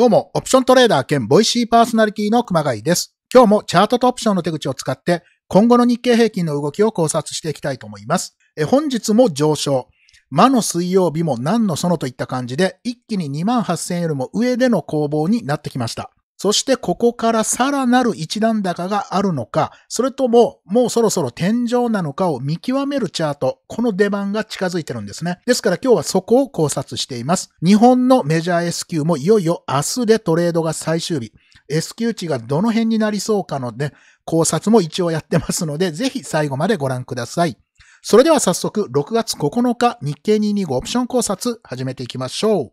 どうも、オプショントレーダー兼ボイシーパーソナリティの熊谷です。今日もチャートとオプションの手口を使って、今後の日経平均の動きを考察していきたいと思います。え本日も上昇。魔の水曜日も何のそのといった感じで、一気に2万8000円よりも上での攻防になってきました。そしてここからさらなる一段高があるのか、それとももうそろそろ天井なのかを見極めるチャート、この出番が近づいてるんですね。ですから今日はそこを考察しています。日本のメジャー S q もいよいよ明日でトレードが最終日。S q 値がどの辺になりそうかので、考察も一応やってますので、ぜひ最後までご覧ください。それでは早速6月9日日経225オプション考察始めていきましょう。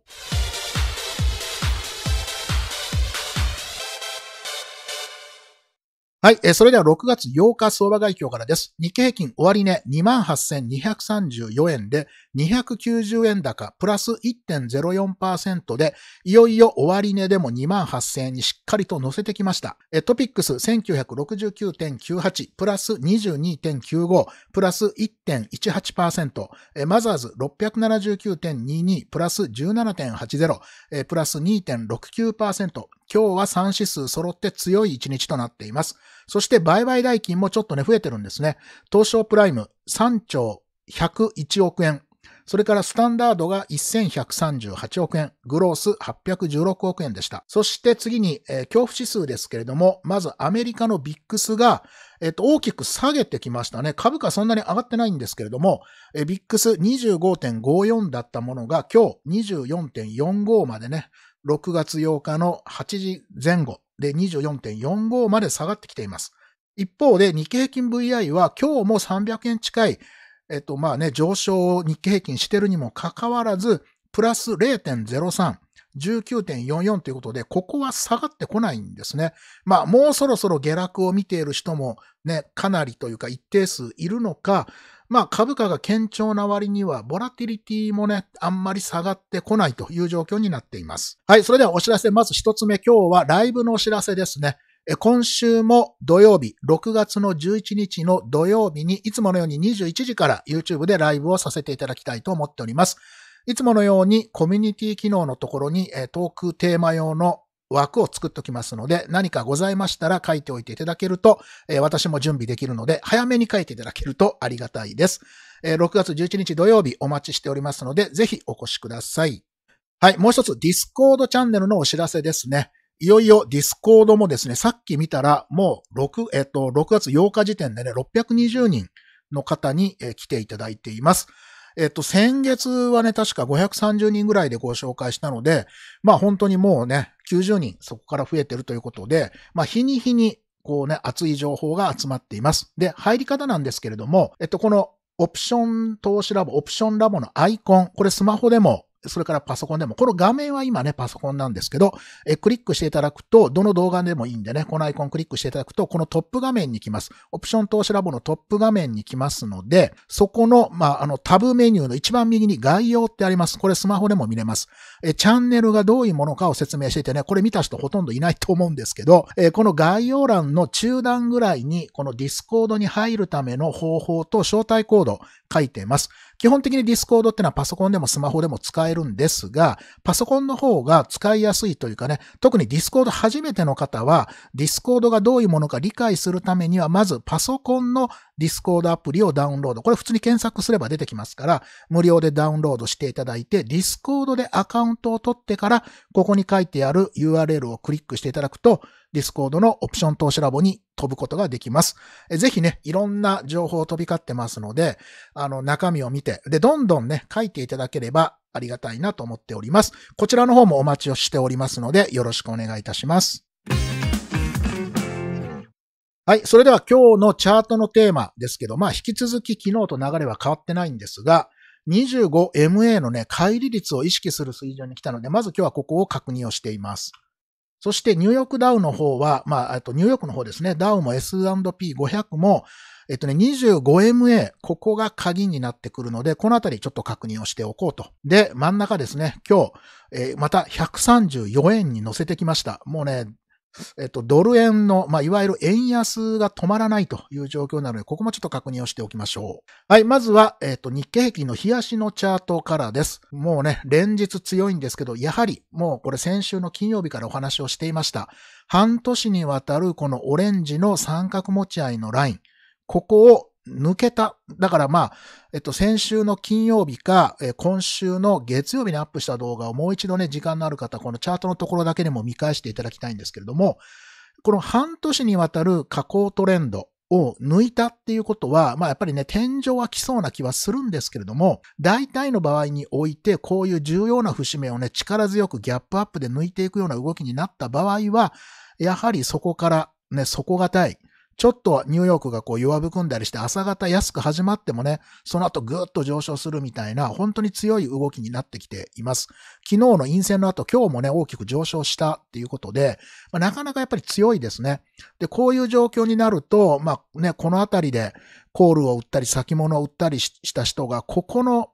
はい、えー、それでは6月8日相場概況からです。日経平均終値28,234円で290円高プラス1.04%でいよいよ終値でも28,000円にしっかりと乗せてきました。えー、トピックス1969.98プラス22.95プラス1.18%、えー、マザーズ679.22プラス17.80、えー、プラス2.69%今日は3指数揃って強い1日となっています。そして売買代金もちょっとね、増えてるんですね。東証プライム3兆101億円。それからスタンダードが1138億円、グロース816億円でした。そして次に、えー、恐怖指数ですけれども、まずアメリカのビックスが、えっ、と、大きく下げてきましたね。株価そんなに上がってないんですけれども、えビックス25.54だったものが今日24.45までね、6月8日の8時前後で24.45まで下がってきています。一方で日経平均 VI は今日も300円近い、えっとまあね、上昇を日経平均してるにもかかわらず、プラス0.03、19.44ということで、ここは下がってこないんですね。まあ、もうそろそろ下落を見ている人もね、かなりというか一定数いるのか、まあ株価が堅調な割には、ボラティリティもね、あんまり下がってこないという状況になっています。はい、それではお知らせ、まず一つ目、今日はライブのお知らせですね。今週も土曜日、6月の11日の土曜日に、いつものように21時から YouTube でライブをさせていただきたいと思っております。いつものようにコミュニティ機能のところに、トークテーマ用の枠を作っときますので、何かございましたら書いておいていただけると、え私も準備できるので、早めに書いていただけるとありがたいです。え6月11日土曜日お待ちしておりますので、ぜひお越しください。はい、もう一つ、ディスコードチャンネルのお知らせですね。いよいよディスコードもですね、さっき見たら、もう6、えっと、6月8日時点でね、620人の方に来ていただいています。えっと、先月はね、確か530人ぐらいでご紹介したので、まあ本当にもうね、90人そこから増えてるということで、まあ日に日にこうね、熱い情報が集まっています。で、入り方なんですけれども、えっと、このオプション投資ラボ、オプションラボのアイコン、これスマホでもそれからパソコンでも、この画面は今ね、パソコンなんですけど、えクリックしていただくと、どの動画でもいいんでね、このアイコンクリックしていただくと、このトップ画面に来ます。オプション投資ラボのトップ画面に来ますので、そこの、まあ、あの、タブメニューの一番右に概要ってあります。これスマホでも見れます。えチャンネルがどういうものかを説明していてね、これ見た人ほとんどいないと思うんですけど、えこの概要欄の中段ぐらいに、このディスコードに入るための方法と招待コード、書いています。基本的にディスコードってのはパソコンでもスマホでも使えるんですが、パソコンの方が使いやすいというかね、特にディスコード初めての方は、ディスコードがどういうものか理解するためには、まずパソコンのディスコードアプリをダウンロード。これ普通に検索すれば出てきますから、無料でダウンロードしていただいて、ディスコードでアカウントを取ってから、ここに書いてある URL をクリックしていただくと、Discord のオプション投資ラボに飛ぶことができます。ぜひね、いろんな情報を飛び交ってますので、あの、中身を見て、で、どんどんね、書いていただければありがたいなと思っております。こちらの方もお待ちをしておりますので、よろしくお願いいたします。はい。それでは今日のチャートのテーマですけど、まあ引き続き昨日と流れは変わってないんですが、25MA のね、乖離率を意識する水準に来たので、まず今日はここを確認をしています。そしてニューヨークダウの方は、まあ、あとニューヨークの方ですね、ダウも S&P500 も、えっとね、25MA、ここが鍵になってくるので、このあたりちょっと確認をしておこうと。で、真ん中ですね、今日、えー、また134円に乗せてきました。もうね、えっと、ドル円の、まあ、いわゆる円安が止まらないという状況なので、ここもちょっと確認をしておきましょう。はい、まずは、えっと、日経平均の日足のチャートからです。もうね、連日強いんですけど、やはり、もうこれ先週の金曜日からお話をしていました。半年にわたるこのオレンジの三角持ち合いのライン。ここを抜けた。だからまあ、えっと、先週の金曜日か、え今週の月曜日にアップした動画をもう一度ね、時間のある方、このチャートのところだけでも見返していただきたいんですけれども、この半年にわたる下降トレンドを抜いたっていうことは、まあやっぱりね、天井は来そうな気はするんですけれども、大体の場合において、こういう重要な節目をね、力強くギャップアップで抜いていくような動きになった場合は、やはりそこからね、底堅い、ちょっとニューヨークがこう弱含んだりして朝方安く始まってもね、その後ぐーっと上昇するみたいな本当に強い動きになってきています。昨日の陰線の後今日もね大きく上昇したっていうことで、まあ、なかなかやっぱり強いですね。で、こういう状況になると、まあね、このあたりでコールを売ったり先物を売ったりした人がここの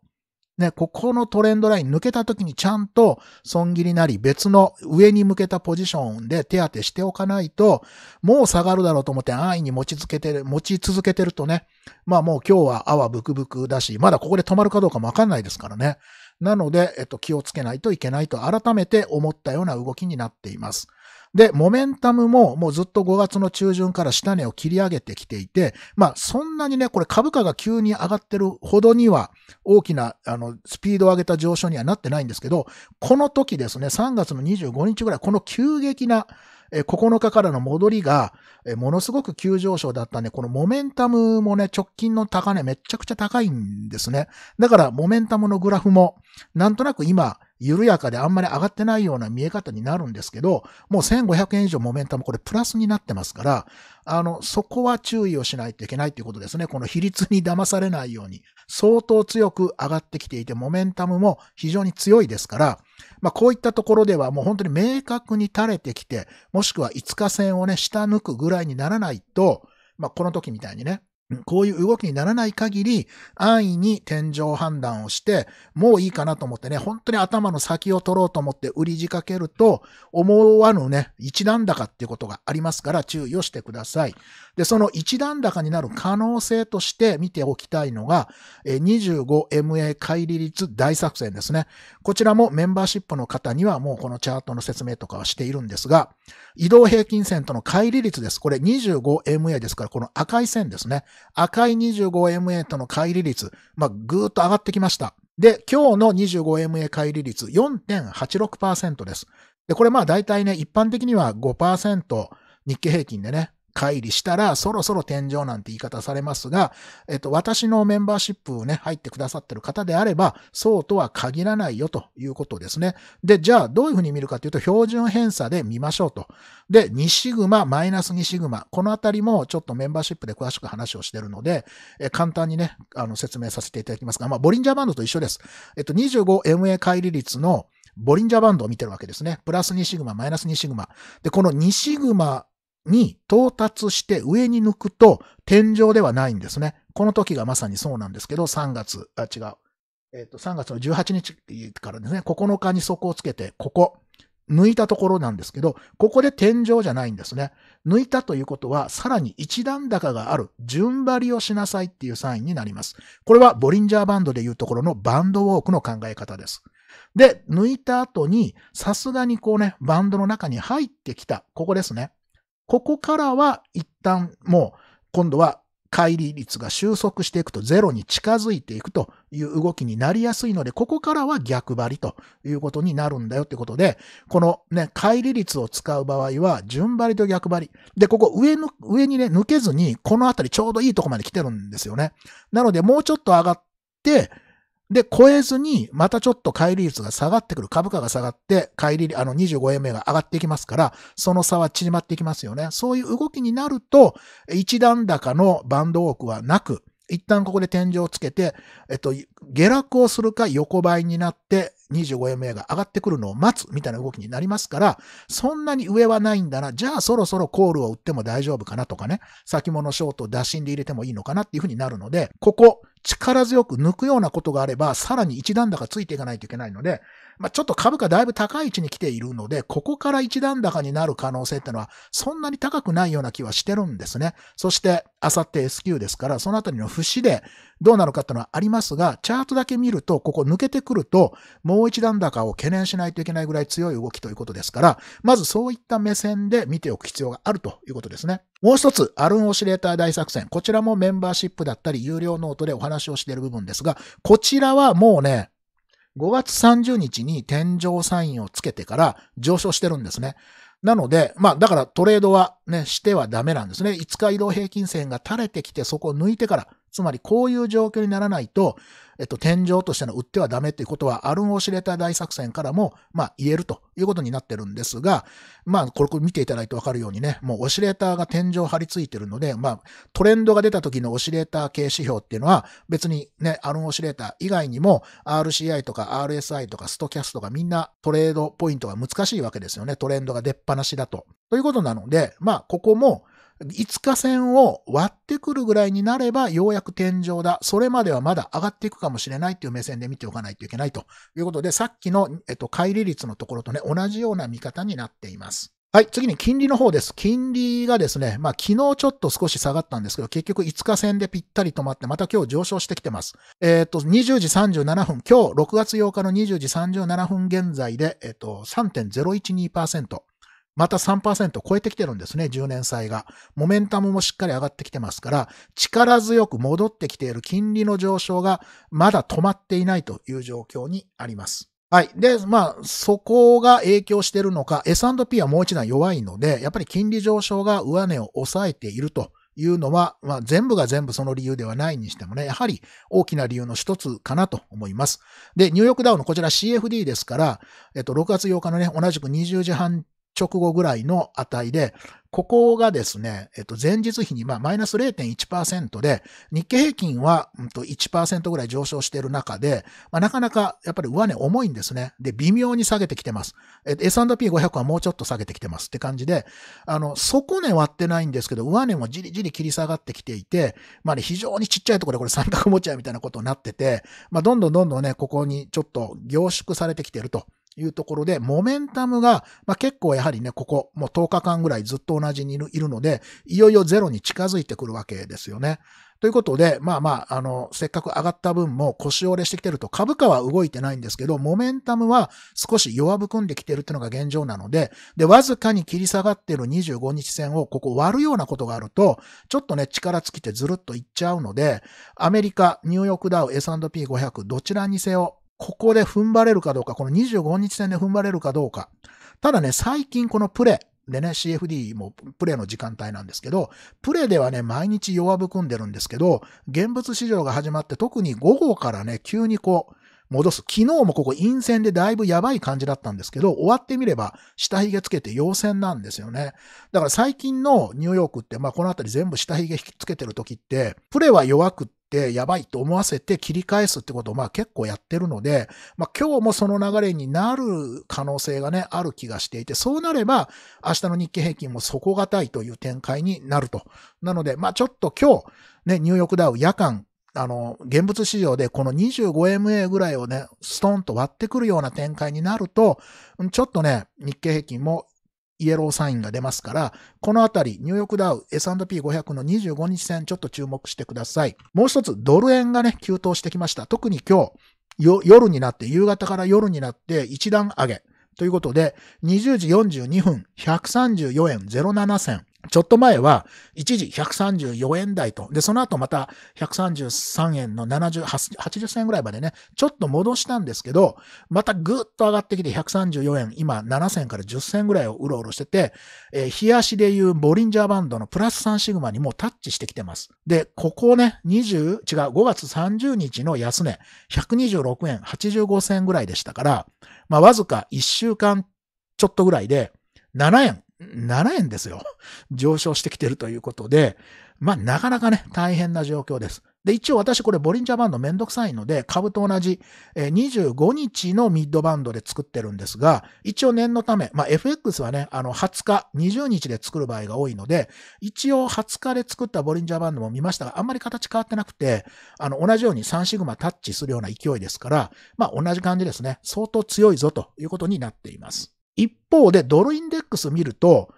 ね、ここのトレンドライン抜けた時にちゃんと損切りなり別の上に向けたポジションで手当てしておかないと、もう下がるだろうと思って安易に持ち続けてる、持ち続けてるとね、まあもう今日は泡ブクブクだし、まだここで止まるかどうかもわかんないですからね。なので、えっと、気をつけないといけないと改めて思ったような動きになっています。で、モメンタムももうずっと5月の中旬から下値を切り上げてきていて、まあそんなにね、これ株価が急に上がってるほどには大きなあのスピードを上げた上昇にはなってないんですけど、この時ですね、3月の25日ぐらい、この急激なえ9日からの戻りが、えものすごく急上昇だったんで、このモメンタムもね、直近の高値めちゃくちゃ高いんですね。だから、モメンタムのグラフも、なんとなく今、緩やかであんまり上がってないような見え方になるんですけど、もう1500円以上モメンタムこれプラスになってますから、あの、そこは注意をしないといけないということですね。この比率に騙されないように、相当強く上がってきていて、モメンタムも非常に強いですから、まあ、こういったところではもう本当に明確に垂れてきて、もしくは5日線をね、下抜くぐらいにならないと、まあ、この時みたいにね、こういう動きにならない限り、安易に天井判断をして、もういいかなと思ってね、本当に頭の先を取ろうと思って売り仕掛けると、思わぬね、一段高っていうことがありますから注意をしてください。で、その一段高になる可能性として見ておきたいのが、25MA 乖離率大作戦ですね。こちらもメンバーシップの方にはもうこのチャートの説明とかはしているんですが、移動平均線との乖離率です。これ 25MA ですから、この赤い線ですね。赤い 25MA との乖離率、まあ、ぐーっと上がってきました。で、今日の 25MA 乖離率4.86%です。で、これまあ大体ね、一般的には5%、日経平均でね、乖離したら、そろそろ天井なんて言い方されますが、えっと、私のメンバーシップをね、入ってくださってる方であれば、そうとは限らないよということですね。で、じゃあ、どういうふうに見るかというと、標準偏差で見ましょうと。で、2シグマ、マイナス2シグマ。このあたりもちょっとメンバーシップで詳しく話をしてるので、え簡単にね、あの、説明させていただきますが、まあ、ボリンジャーバンドと一緒です。えっと、25MA 乖離率のボリンジャーバンドを見てるわけですね。プラス2シグマ、マイナス2シグマ。で、この2シグマに到達して上に抜くと天井ではないんですね。この時がまさにそうなんですけど、3月、あ、違う。えっ、ー、と、3月の18日からですね、9日に底をつけて、ここ、抜いたところなんですけど、ここで天井じゃないんですね。抜いたということは、さらに一段高がある、順張りをしなさいっていうサインになります。これはボリンジャーバンドでいうところのバンドウォークの考え方です。で、抜いた後に、さすがにこうね、バンドの中に入ってきた、ここですね。ここからは一旦もう今度は乖離率が収束していくとゼロに近づいていくという動きになりやすいので、ここからは逆張りということになるんだよってことで、このね、乖離率を使う場合は、順張りと逆張り。で、ここ上の、上にね、抜けずに、このあたりちょうどいいとこまで来てるんですよね。なので、もうちょっと上がって、で、超えずに、またちょっと乖離率が下がってくる。株価が下がって、乖離、あの25円目が上がっていきますから、その差は縮まっていきますよね。そういう動きになると、一段高のバンドウォークはなく、一旦ここで天井をつけて、えっと、下落をするか横ばいになって、25円目が上がってくるのを待つみたいな動きになりますから、そんなに上はないんだな。じゃあそろそろコールを売っても大丈夫かなとかね。先物ショートを打診で入れてもいいのかなっていうふうになるので、ここ、力強く抜くようなことがあれば、さらに一段高ついていかないといけないので、まあ、ちょっと株価だいぶ高い位置に来ているので、ここから一段高になる可能性ってのは、そんなに高くないような気はしてるんですね。そして、あさって S q ですから、そのあたりの節でどうなるかってのはありますが、チャートだけ見ると、ここ抜けてくると、もう一段高を懸念しないといけないぐらい強い動きということですから、まずそういった目線で見ておく必要があるということですね。もう一つ、アルン・オシレーター大作戦。こちらもメンバーシップだったり、有料ノートでお話をしている部分ですが、こちらはもうね、5月30日に天井サインをつけてから上昇してるんですね。なので、まあ、だからトレードはね、してはダメなんですね。5日移動平均線が垂れてきて、そこを抜いてから、つまりこういう状況にならないと、えっと、天井としての売ってはダメっていうことは、アルン・オシレタ大作戦からも、まあ、言えるということになってるんですが、まあ、これ見ていただいてわかるようにね、もうオシレーターが天井張り付いてるので、まあ、トレンドが出た時のオシレーター系指標っていうのは、別にね、アルン・オシレーター以外にも、RCI とか RSI とかストキャストがみんなトレードポイントが難しいわけですよね。トレンドが出っ放しだと。ということなので、まあ、ここも、5日線を割ってくるぐらいになれば、ようやく天井だ。それまではまだ上がっていくかもしれないっていう目線で見ておかないといけないということで、さっきの、えっと、乖離率のところとね、同じような見方になっています。はい、次に金利の方です。金利がですね、まあ昨日ちょっと少し下がったんですけど、結局5日線でぴったり止まって、また今日上昇してきてます。えっ、と、20時37分、今日6月8日の20時37分現在で、えっ、と、3.012%。また3%超えてきてるんですね、10年債が。モメンタムもしっかり上がってきてますから、力強く戻ってきている金利の上昇がまだ止まっていないという状況にあります。はい。で、まあ、そこが影響してるのか、S&P はもう一段弱いので、やっぱり金利上昇が上値を抑えているというのは、まあ、全部が全部その理由ではないにしてもね、やはり大きな理由の一つかなと思います。で、ニューヨークダウンのこちら CFD ですから、えっと、6月8日のね、同じく20時半直後ぐらいの値で、ここがですね、えっと、前日比に、まあ、マイナス0.1%で、日経平均は、うんと、1%ぐらい上昇している中で、まあ、なかなか、やっぱり上値重いんですね。で、微妙に下げてきてます。えっと、S&P500 はもうちょっと下げてきてますって感じで、あの、底値割ってないんですけど、上値もじりじり切り下がってきていて、まあね、非常にちっちゃいところでこれ三角持ち合いみたいなことになってて、まあ、どんどんどんどんね、ここにちょっと凝縮されてきてるというところで、モメンタムが、まあ、結構やはりね、ここ、もう10日間ぐらいずっと同じにいるので、いよいよゼロに近づいてくるわけですよね。ということで、まあまあ、あの、せっかく上がった分も腰折れしてきてると、株価は動いてないんですけど、モメンタムは少し弱含んできてるっていうのが現状なので、で、わずかに切り下がってる25日線をここ割るようなことがあると、ちょっとね、力尽きてずるっといっちゃうので、アメリカ、ニューヨークダウ、S、S&P500、どちらにせよ、ここで踏ん張れるかどうか、この25日戦で踏ん張れるかどうか。ただね、最近このプレでね、CFD もプレの時間帯なんですけど、プレではね、毎日弱含んでるんですけど、現物市場が始まって特に午後からね、急にこう、戻す。昨日もここ陰線でだいぶやばい感じだったんですけど、終わってみれば下髭つけて陽線なんですよね。だから最近のニューヨークって、まあこの辺り全部下髭引きつけてる時って、プレは弱くって、やばいと思わせて切り返すってことをまあ結構やってるので、まあ今日もその流れになる可能性がね、ある気がしていて、そうなれば明日の日経平均も底堅いという展開になると。なので、まあちょっと今日、ね、ニューヨークダウ夜間あの、現物市場でこの 25MA ぐらいをね、ストンと割ってくるような展開になると、ちょっとね、日経平均もイエローサインが出ますから、このあたり、ニューヨークダウ S&P500 の25日線、ちょっと注目してください。もう一つ、ドル円がね、急騰してきました。特に今日、夜になって、夕方から夜になって一段上げ。ということで、20時42分、134円07銭。ちょっと前は、一時134円台と、で、その後また133円の70、80円ぐらいまでね、ちょっと戻したんですけど、またぐっと上がってきて134円、今7銭から10銭ぐらいをうろうろしてて、えー、冷足でいうボリンジャーバンドのプラス3シグマにもタッチしてきてます。で、ここね、20、違う、5月30日の安値、126円85銭ぐらいでしたから、まあ、わずか1週間ちょっとぐらいで、7円7円ですよ。上昇してきてるということで、まあ、なかなかね、大変な状況です。で、一応私これボリンジャーバンドめんどくさいので、株と同じ、25日のミッドバンドで作ってるんですが、一応念のため、まあ、FX はね、あの、20日、20日で作る場合が多いので、一応20日で作ったボリンジャーバンドも見ましたが、あんまり形変わってなくて、あの、同じように3シグマタッチするような勢いですから、まあ、同じ感じですね。相当強いぞということになっています。一方でドルインデックス見ると、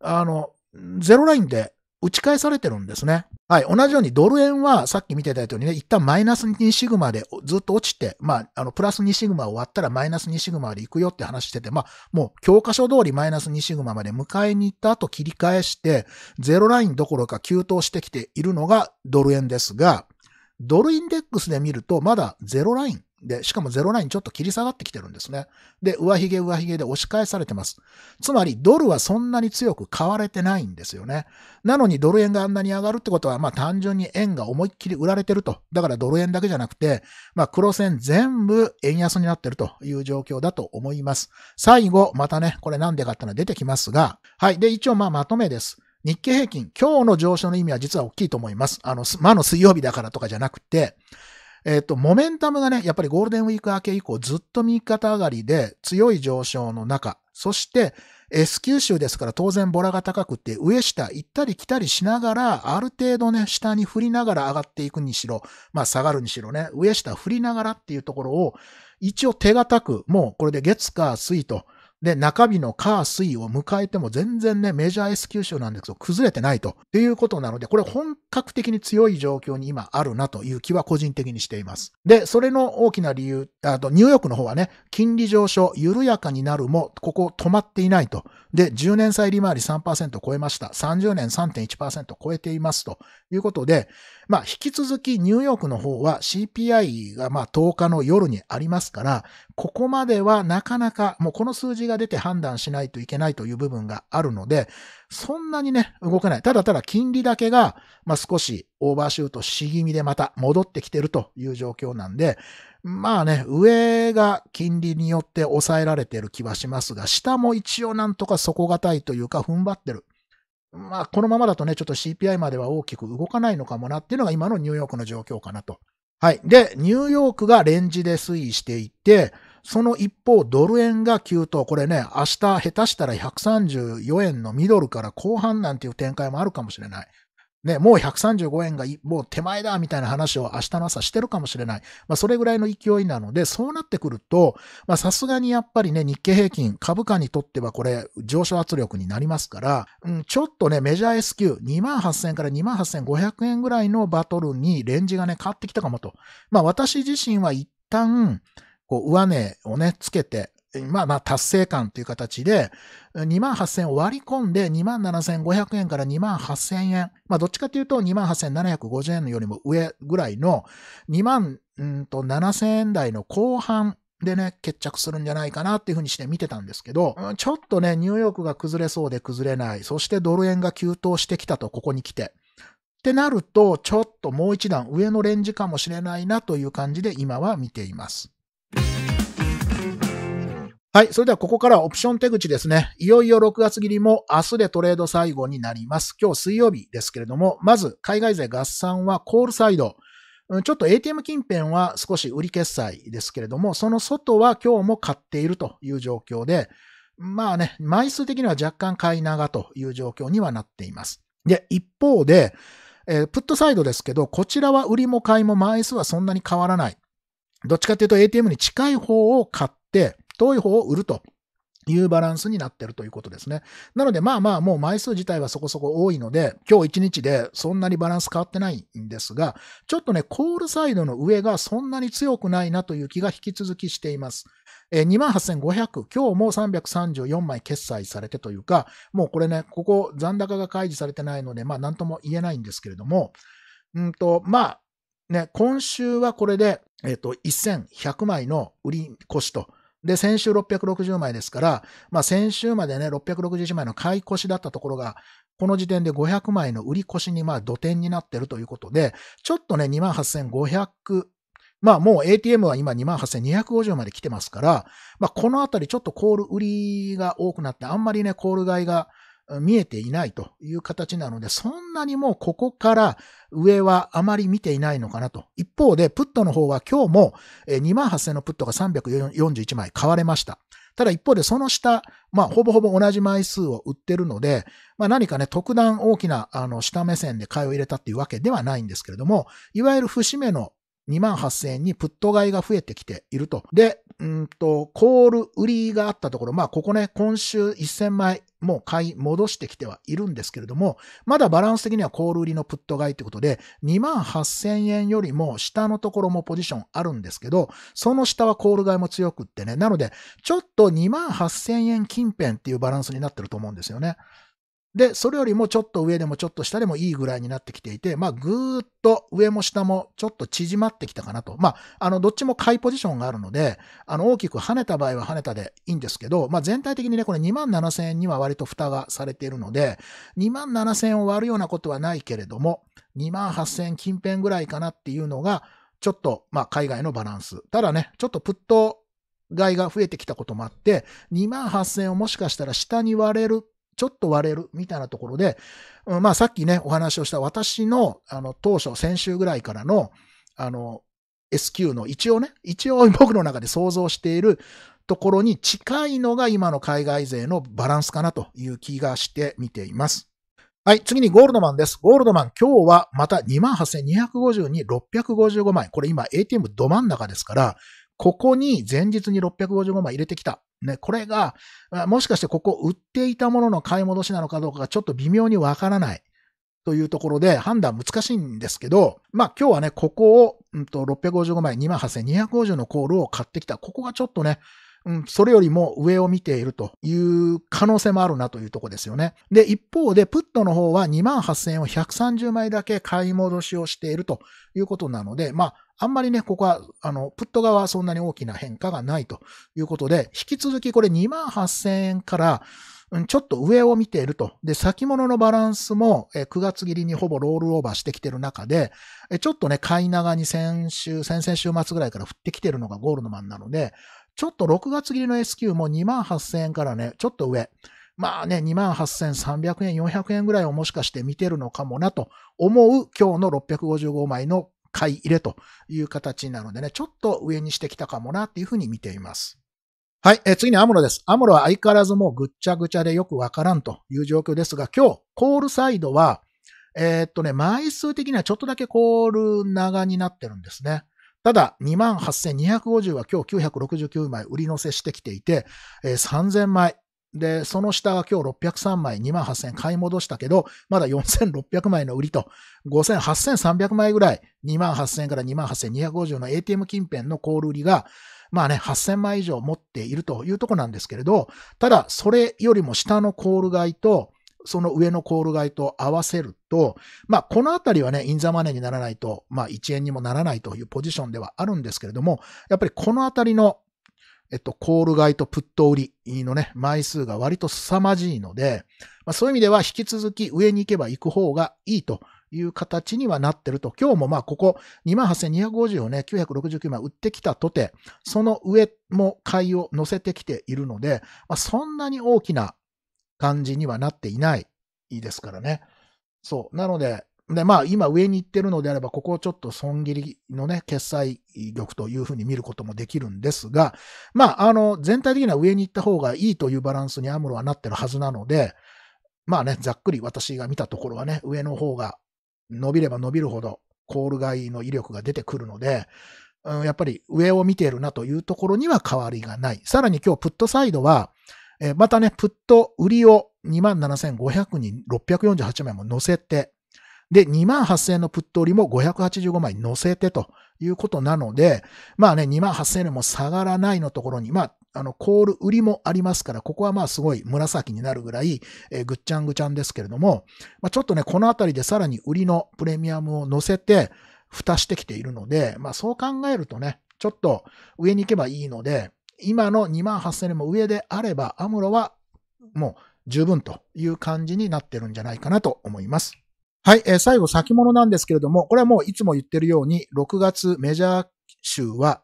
あの、ゼロラインで打ち返されてるんですね。はい。同じようにドル円はさっき見てたようにね、一旦マイナス2シグマでずっと落ちて、まあ、あの、プラス2シグマを割ったらマイナス2シグマまで行くよって話してて、まあ、もう教科書通りマイナス2シグマまで迎えに行った後切り返して、ゼロラインどころか急騰してきているのがドル円ですが、ドルインデックスで見るとまだゼロラインで、しかも0ラインちょっと切り下がってきてるんですね。で、上髭上髭で押し返されてます。つまり、ドルはそんなに強く買われてないんですよね。なのにドル円があんなに上がるってことは、まあ単純に円が思いっきり売られてると。だからドル円だけじゃなくて、まあ黒線全部円安になってるという状況だと思います。最後、またね、これなんでかってのは出てきますが、はい。で、一応まあまとめです。日経平均、今日の上昇の意味は実は大きいと思います。あの、魔の水曜日だからとかじゃなくて、えっ、と、モメンタムがね、やっぱりゴールデンウィーク明け以降ずっと右肩上がりで強い上昇の中、そして S 九州ですから当然ボラが高くて上下行ったり来たりしながら、ある程度ね、下に振りながら上がっていくにしろ、まあ下がるにしろね、上下振りながらっていうところを一応手堅く、もうこれで月か水と、で、中日の火、水を迎えても全然ね、メジャー S 級賞なんですけど、崩れてないとっていうことなので、これ本格的に強い状況に今あるなという気は個人的にしています。で、それの大きな理由、あと、ニューヨークの方はね、金利上昇、緩やかになるも、ここ止まっていないと。で、10年債利回り3%超えました。30年3.1%超えていますということで、まあ、引き続きニューヨークの方は CPI がまあ10日の夜にありますから、ここまではなかなかもうこの数字が出て判断しないといけないという部分があるので、そんなにね、動かない。ただただ金利だけが、まあ少しオーバーシュートし気味でまた戻ってきてるという状況なんで、まあね、上が金利によって抑えられてる気はしますが、下も一応なんとか底堅いというか踏ん張ってるまあ、このままだとね、ちょっと CPI までは大きく動かないのかもなっていうのが今のニューヨークの状況かなと。はい。で、ニューヨークがレンジで推移していって、その一方、ドル円が急騰。これね、明日下手したら134円のミドルから後半なんていう展開もあるかもしれない。ね、もう135円がもう手前だみたいな話を明日の朝してるかもしれない。まあそれぐらいの勢いなので、そうなってくると、まあさすがにやっぱりね、日経平均株価にとってはこれ上昇圧力になりますから、うん、ちょっとね、メジャー S q 28,000から28,500円ぐらいのバトルにレンジがね、変わってきたかもと。まあ私自身は一旦、こう、上値をね、つけて、まあまあ達成感という形で、2万8000を割り込んで2万7500円から2万8000円。まあどっちかというと2万8750円よりも上ぐらいの2万7000円台の後半でね、決着するんじゃないかなっていうふうにして見てたんですけど、ちょっとね、ニューヨークが崩れそうで崩れない。そしてドル円が急騰してきたと、ここに来て。ってなると、ちょっともう一段上のレンジかもしれないなという感じで今は見ています。はい。それではここからはオプション手口ですね。いよいよ6月切りも明日でトレード最後になります。今日水曜日ですけれども、まず海外勢合算はコールサイド。ちょっと ATM 近辺は少し売り決済ですけれども、その外は今日も買っているという状況で、まあね、枚数的には若干買い長という状況にはなっています。で、一方で、えー、プットサイドですけど、こちらは売りも買いも枚数はそんなに変わらない。どっちかっていうと ATM に近い方を買って、遠い方を売ると。いうバランスになってるということですね。なのでまあまあもう枚数自体はそこそこ多いので、今日一日でそんなにバランス変わってないんですが、ちょっとね、コールサイドの上がそんなに強くないなという気が引き続きしています。えー、28,500、今日も334枚決済されてというか、もうこれね、ここ残高が開示されてないので、まあなんとも言えないんですけれども、うんと、まあ、ね、今週はこれで、えっ、ー、と、1100枚の売り越しと、で、先週660枚ですから、まあ先週までね、661枚の買い越しだったところが、この時点で500枚の売り越しにまあ土点になってるということで、ちょっとね、28,500、まあもう ATM は今28,250まで来てますから、まあこのあたりちょっとコール売りが多くなって、あんまりね、コール買いが見えていないという形なので、そんなにもうここから上はあまり見ていないのかなと。一方で、プットの方は今日も28,000のプットが341枚買われました。ただ一方でその下、まあほぼほぼ同じ枚数を売ってるので、まあ何かね、特段大きなあの下目線で買いを入れたっていうわけではないんですけれども、いわゆる節目の2万8000円にプット買いが増えてきていると。で、うんと、コール売りがあったところ、まあここね、今週1000枚もう買い戻してきてはいるんですけれども、まだバランス的にはコール売りのプット買いということで、2万8000円よりも下のところもポジションあるんですけど、その下はコール買いも強くってね。なので、ちょっと2万8000円近辺っていうバランスになってると思うんですよね。で、それよりもちょっと上でもちょっと下でもいいぐらいになってきていて、まあ、ぐーっと上も下もちょっと縮まってきたかなと。まあ、あの、どっちも買いポジションがあるので、あの、大きく跳ねた場合は跳ねたでいいんですけど、まあ、全体的にね、これ2万7000円には割と蓋がされているので、2万7000円を割るようなことはないけれども、2万8000円近辺ぐらいかなっていうのが、ちょっと、まあ、海外のバランス。ただね、ちょっとプット買いが増えてきたこともあって、2万8000円をもしかしたら下に割れるちょっと割れるみたいなところで、うん、まあさっきね、お話をした私の、あの、当初、先週ぐらいからの、あの、SQ の一応ね、一応僕の中で想像しているところに近いのが今の海外勢のバランスかなという気がして見ています。はい、次にゴールドマンです。ゴールドマン、今日はまた28,250に655枚。これ今 ATM ど真ん中ですから、ここに前日に655枚入れてきた。ね、これが、もしかしてここ売っていたものの買い戻しなのかどうかがちょっと微妙にわからない。というところで判断難しいんですけど、まあ今日はね、ここを、うんと、655枚、28,250のコールを買ってきた。ここがちょっとね、うん、それよりも上を見ているという可能性もあるなというとこですよね。で、一方で、プットの方は28,000円を130枚だけ買い戻しをしているということなので、まあ、あんまりね、ここは、あの、プット側はそんなに大きな変化がないということで、引き続きこれ28,000円から、ちょっと上を見ていると。で、先物のバランスも9月切りにほぼロールオーバーしてきてる中で、ちょっとね、買い長に先週、先々週末ぐらいから降ってきてるのがゴールドマンなので、ちょっと6月切りの S q も2万8000円からね、ちょっと上。まあね、28,300円、400円ぐらいをもしかして見てるのかもなと思う今日の655枚の買い入れという形なのでね、ちょっと上にしてきたかもなっていうふうに見ています。はい、え次にアムロです。アムロは相変わらずもうぐっちゃぐちゃでよくわからんという状況ですが、今日、コールサイドは、えー、っとね、枚数的にはちょっとだけコール長になってるんですね。ただ、28,250は今日969枚売り乗せしてきていて、えー、3000枚。で、その下が今日603枚、28,000買い戻したけど、まだ4,600枚の売りと、5,8,300枚ぐらい、28,000から28,250の ATM 近辺のコール売りが、まあね、8000枚以上持っているというとこなんですけれど、ただ、それよりも下のコール買いと、その上のコール買いと合わせると、まあ、このあたりはね、インザマネーにならないと、まあ、1円にもならないというポジションではあるんですけれども、やっぱりこのあたりの、えっと、コール買いとプット売りのね、枚数が割と凄まじいので、まあ、そういう意味では引き続き上に行けば行く方がいいという形にはなってると。今日もまあここ28,250をね、969枚売ってきたとて、その上も買いを乗せてきているので、まあ、そんなに大きな感じにはなっていないですからね。そう。なので、で、まあ今上に行ってるのであれば、ここをちょっと損切りのね、決済力というふうに見ることもできるんですが、まああの、全体的には上に行った方がいいというバランスにアムロはなってるはずなので、まあね、ざっくり私が見たところはね、上の方が伸びれば伸びるほど、コール買いの威力が出てくるので、うん、やっぱり上を見ているなというところには変わりがない。さらに今日、プットサイドは、えー、またね、プット売りを27,500に648枚も乗せて、で、28,000のプット売りも585枚乗せてということなので、まあね、28,000円も下がらないのところに、まあ、あの、コール売りもありますから、ここはまあすごい紫になるぐらい、えー、ぐっちゃんぐちゃんですけれども、まあちょっとね、このあたりでさらに売りのプレミアムを乗せて、蓋してきているので、まあそう考えるとね、ちょっと上に行けばいいので、今の2万8000円も上であれば、アムロはもう十分という感じになってるんじゃないかなと思います。はい、えー、最後先物なんですけれども、これはもういつも言ってるように、6月メジャー州は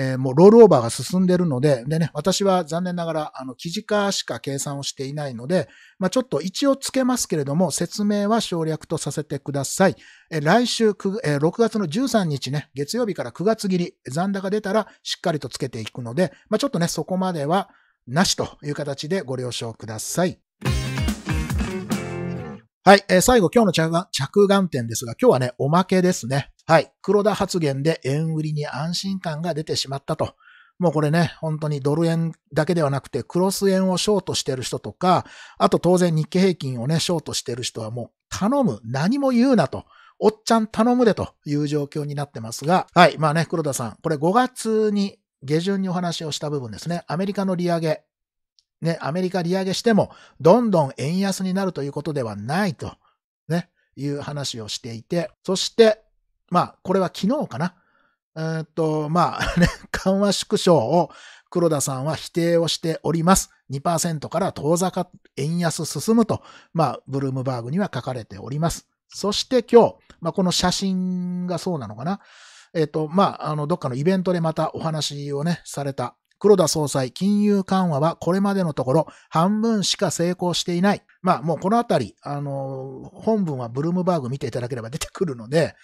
えー、もうロールオーバーが進んでるので、でね、私は残念ながら、あの、記事化しか計算をしていないので、まあ、ちょっと一応つけますけれども、説明は省略とさせてください。えー、来週、く、えー、6月の13日ね、月曜日から9月切り、残高出たらしっかりとつけていくので、まあ、ちょっとね、そこまではなしという形でご了承ください。はい、えー、最後今日の着眼点ですが、今日はね、おまけですね。はい。黒田発言で円売りに安心感が出てしまったと。もうこれね、本当にドル円だけではなくて、クロス円をショートしてる人とか、あと当然日経平均をね、ショートしてる人はもう頼む、何も言うなと。おっちゃん頼むでという状況になってますが、はい。まあね、黒田さん、これ5月に下旬にお話をした部分ですね。アメリカの利上げ、ね、アメリカ利上げしても、どんどん円安になるということではないと、ね、いう話をしていて、そして、まあ、これは昨日かな。えっと、まあ 緩和縮小を黒田さんは否定をしております。2%から遠ざか、円安進むと、まあ、ブルームバーグには書かれております。そして今日、まあ、この写真がそうなのかな。えっ、ー、と、まあ、あの、どっかのイベントでまたお話をね、された。黒田総裁、金融緩和はこれまでのところ半分しか成功していない。まあもうこのあたり、あの、本文はブルームバーグ見ていただければ出てくるので、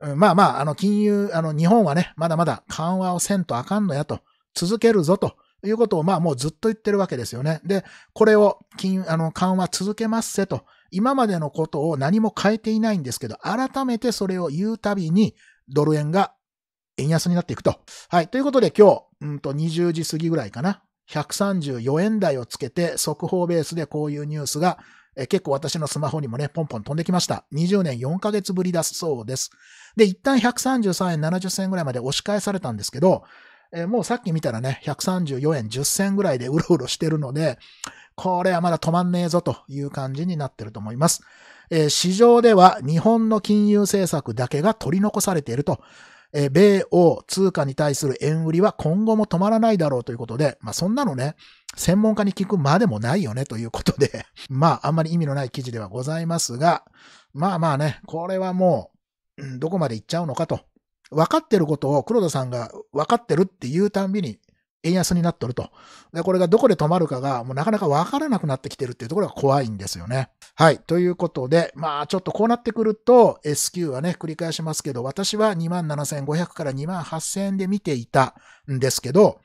うん、まあまあ、あの、金融、あの、日本はね、まだまだ緩和をせんとあかんのやと、続けるぞということを、まあもうずっと言ってるわけですよね。で、これを、金、あの、緩和続けますせと、今までのことを何も変えていないんですけど、改めてそれを言うたびに、ドル円が円安になっていくと。はい。ということで今日、うんと20時過ぎぐらいかな。134円台をつけて、速報ベースでこういうニュースがえ結構私のスマホにもね、ポンポン飛んできました。20年4ヶ月ぶりだそうです。で、一旦133円70銭ぐらいまで押し返されたんですけど、えもうさっき見たらね、134円10銭ぐらいでうろうろしてるので、これはまだ止まんねえぞという感じになってると思います。え市場では日本の金融政策だけが取り残されていると。え米欧通貨に対する円売りは今後も止まらないだろうということで、まあそんなのね、専門家に聞くまでもないよねということで まあ、あんまり意味のない記事ではございますが、まあまあね、これはもう、どこまで行っちゃうのかと。分かってることを黒田さんが分かってるっていうたんびに円安になっとると。で、これがどこで止まるかが、もうなかなかわからなくなってきてるっていうところが怖いんですよね。はい。ということで、まあ、ちょっとこうなってくると、S q はね、繰り返しますけど、私は27,500から28,000円で見ていたんですけど、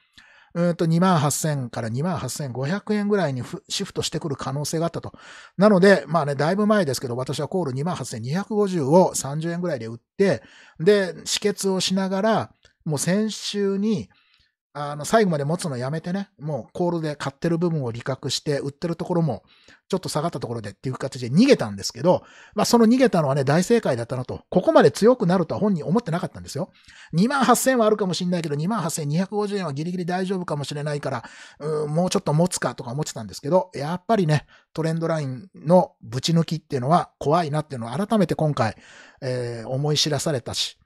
うんと2万8000から2万8500円ぐらいにシフトしてくる可能性があったと。なので、まあね、だいぶ前ですけど、私はコール2万8250を30円ぐらいで売って、で、止血をしながら、もう先週に、あの、最後まで持つのやめてね、もうコールで買ってる部分を利確して、売ってるところも、ちょっと下がったところでっていう形で逃げたんですけど、まあその逃げたのはね、大正解だったなと、ここまで強くなるとは本人思ってなかったんですよ。2万8000はあるかもしんないけど、2万8250円はギリギリ大丈夫かもしれないから、うん、もうちょっと持つかとか思ってたんですけど、やっぱりね、トレンドラインのぶち抜きっていうのは怖いなっていうのを改めて今回、えー、思い知らされたし、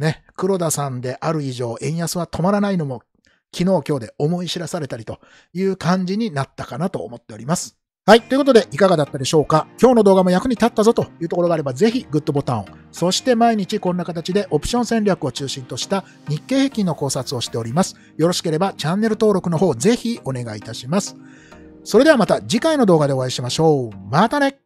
ね、黒田さんである以上、円安は止まらないのも昨日今日で思い知らされたりという感じになったかなと思っております。はい。ということで、いかがだったでしょうか今日の動画も役に立ったぞというところがあれば、ぜひグッドボタンを。そして毎日こんな形でオプション戦略を中心とした日経平均の考察をしております。よろしければチャンネル登録の方ぜひお願いいたします。それではまた次回の動画でお会いしましょう。またね